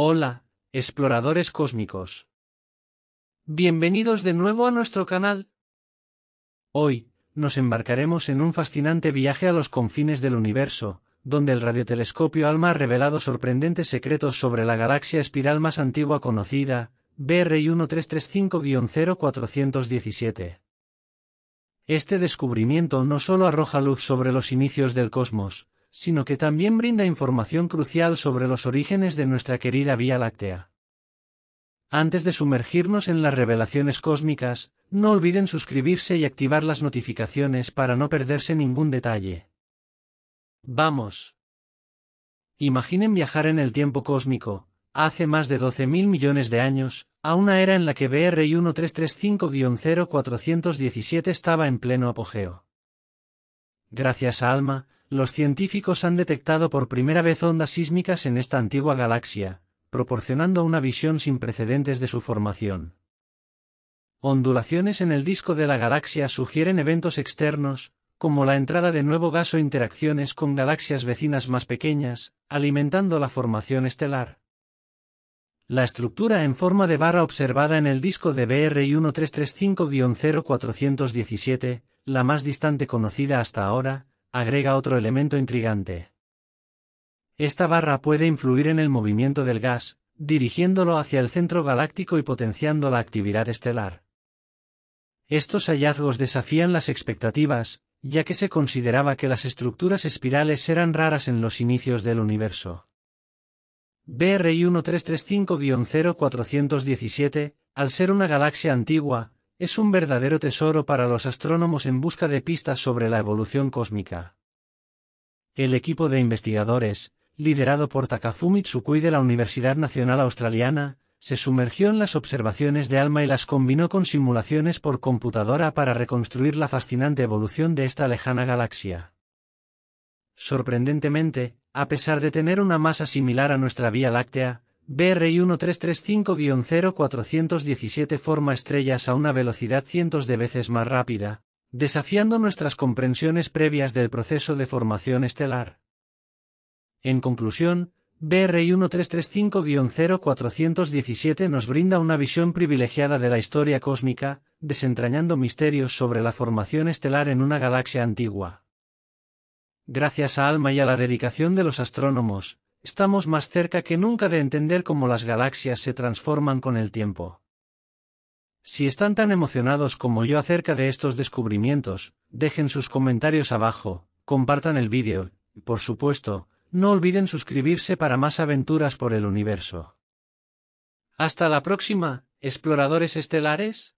Hola, exploradores cósmicos. Bienvenidos de nuevo a nuestro canal. Hoy, nos embarcaremos en un fascinante viaje a los confines del universo, donde el radiotelescopio ALMA ha revelado sorprendentes secretos sobre la galaxia espiral más antigua conocida, BRI 1335-0417. Este descubrimiento no solo arroja luz sobre los inicios del cosmos, sino que también brinda información crucial sobre los orígenes de nuestra querida Vía Láctea. Antes de sumergirnos en las revelaciones cósmicas, no olviden suscribirse y activar las notificaciones para no perderse ningún detalle. Vamos. Imaginen viajar en el tiempo cósmico, hace más de 12.000 millones de años, a una era en la que BRI 1335-0417 estaba en pleno apogeo. Gracias a ALMA, los científicos han detectado por primera vez ondas sísmicas en esta antigua galaxia, proporcionando una visión sin precedentes de su formación. Ondulaciones en el disco de la galaxia sugieren eventos externos, como la entrada de nuevo gas o interacciones con galaxias vecinas más pequeñas, alimentando la formación estelar. La estructura en forma de barra observada en el disco de BRI 1335-0417, la más distante conocida hasta ahora, agrega otro elemento intrigante. Esta barra puede influir en el movimiento del gas, dirigiéndolo hacia el centro galáctico y potenciando la actividad estelar. Estos hallazgos desafían las expectativas, ya que se consideraba que las estructuras espirales eran raras en los inicios del universo. BRI 1335-0417, al ser una galaxia antigua, es un verdadero tesoro para los astrónomos en busca de pistas sobre la evolución cósmica. El equipo de investigadores, liderado por Takafumi Tsukui de la Universidad Nacional Australiana, se sumergió en las observaciones de ALMA y las combinó con simulaciones por computadora para reconstruir la fascinante evolución de esta lejana galaxia. Sorprendentemente, a pesar de tener una masa similar a nuestra Vía Láctea, br 1335-0417 forma estrellas a una velocidad cientos de veces más rápida, desafiando nuestras comprensiones previas del proceso de formación estelar. En conclusión, br 1335-0417 nos brinda una visión privilegiada de la historia cósmica, desentrañando misterios sobre la formación estelar en una galaxia antigua. Gracias a Alma y a la dedicación de los astrónomos, estamos más cerca que nunca de entender cómo las galaxias se transforman con el tiempo. Si están tan emocionados como yo acerca de estos descubrimientos, dejen sus comentarios abajo, compartan el vídeo, y por supuesto, no olviden suscribirse para más aventuras por el universo. Hasta la próxima, exploradores estelares.